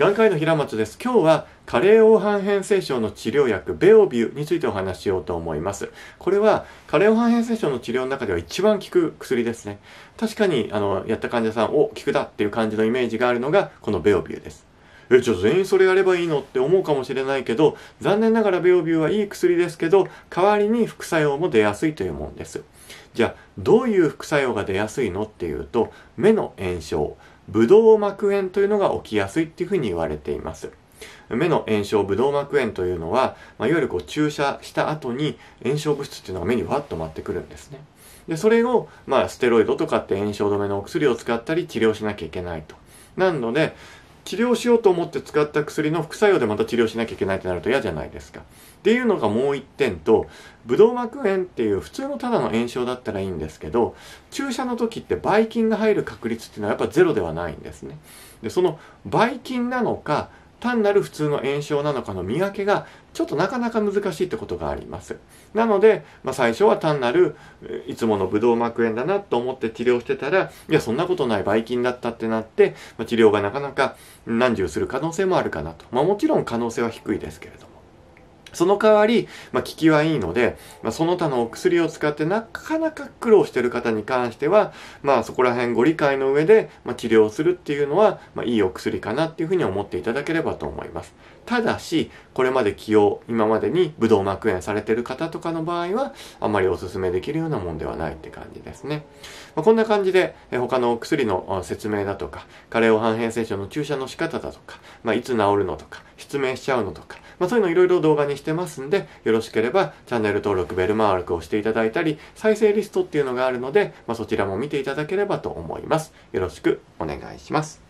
眼科医の平松です。今日は加齢黄斑変性症の治療薬ベオビューについてお話しようと思います。これは加齢黄斑変性症の治療の中では一番効く薬ですね。確かにあのやった患者さん、お、効くだっていう感じのイメージがあるのがこのベオビューです。え、じゃあ全員それやればいいのって思うかもしれないけど、残念ながらベオビューはいい薬ですけど、代わりに副作用も出やすいというもんです。じゃあ、どういう副作用が出やすいのっていうと、目の炎症、ブドウ膜炎というのが起きやすいっていうふうに言われています。目の炎症、ブドウ膜炎というのは、まあ、いわゆるこう注射した後に炎症物質っていうのが目にわっと回ってくるんですね。で、それを、まあ、ステロイドとかって炎症止めのお薬を使ったり治療しなきゃいけないと。なので、治療しようと思って使った薬の副作用でまた治療しなきゃいけないってなると嫌じゃないですか。っていうのがもう一点と、ブドウ膜炎っていう普通のただの炎症だったらいいんですけど、注射の時ってばい菌が入る確率っていうのはやっぱゼロではないんですね。で、そのばい菌なのか、単なる普通の炎症なのかの見分けがちょっとなかなか難しいってことがあります。なので、まあ、最初は単なるいつものブドウ膜炎だなと思って治療してたら、いや、そんなことない、ばい菌だったってなって、まあ、治療がなかなか難重する可能性もあるかなと。まあ、もちろん可能性は低いですけれどその代わり、まあ、効きはいいので、まあ、その他のお薬を使ってなかなか苦労している方に関しては、まあ、そこら辺ご理解の上で、まあ、治療するっていうのは、まあ、いいお薬かなっていうふうに思っていただければと思います。ただし、これまで起用、今までにブドウ膜炎されてる方とかの場合は、あんまりお勧めできるようなもんではないって感じですね。まあ、こんな感じで、え他のお薬の説明だとか、加齢を半変性症の注射の仕方だとか、まあ、いつ治るのとか、失明しちゃうのとか、まあ、そういうのいろいろ動画にしてますんで、よろしければチャンネル登録、ベルマークをしていただいたり、再生リストっていうのがあるので、まあ、そちらも見ていただければと思います。よろしくお願いします。